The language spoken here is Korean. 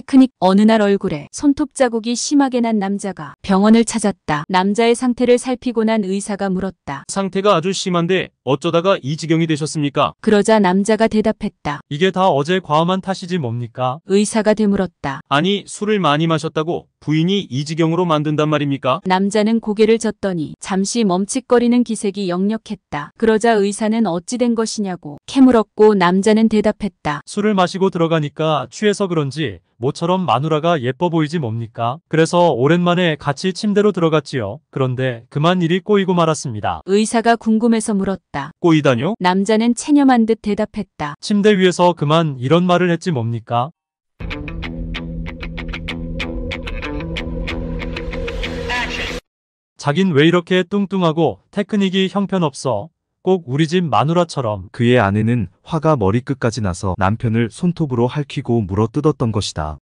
테크닉 어느 날 얼굴에 손톱 자국이 심하게 난 남자가 병원을 찾았다. 남자의 상태를 살피고 난 의사가 물었다. 상태가 아주 심한데 어쩌다가 이 지경이 되셨습니까? 그러자 남자가 대답했다. 이게 다 어제 과음한 탓이지 뭡니까? 의사가 되물었다. 아니 술을 많이 마셨다고 부인이 이 지경으로 만든단 말입니까? 남자는 고개를 젓더니 잠시 멈칫거리는 기색이 역력했다. 그러자 의사는 어찌 된 것이냐고 캐물었고 남자는 대답했다. 술을 마시고 들어가니까 취해서 그런지 모처럼 마누라가 예뻐 보이지 뭡니까? 그래서 오랜만에 같이 침대로 들어갔지요. 그런데 그만 일이 꼬이고 말았습니다. 의사가 궁금해서 물었다. 꼬다 꼬이다뇨? 남자는 체념한 듯 대답했다. 침대 위에서 그만 이런 말을 했지 뭡니까? 자긴 왜 이렇게 뚱뚱하고 테크닉이 형편없어? 꼭 우리 집 마누라처럼 그의 아내는 화가 머리끝까지 나서 남편을 손톱으로 핥히고 물어 뜯었던 것이다.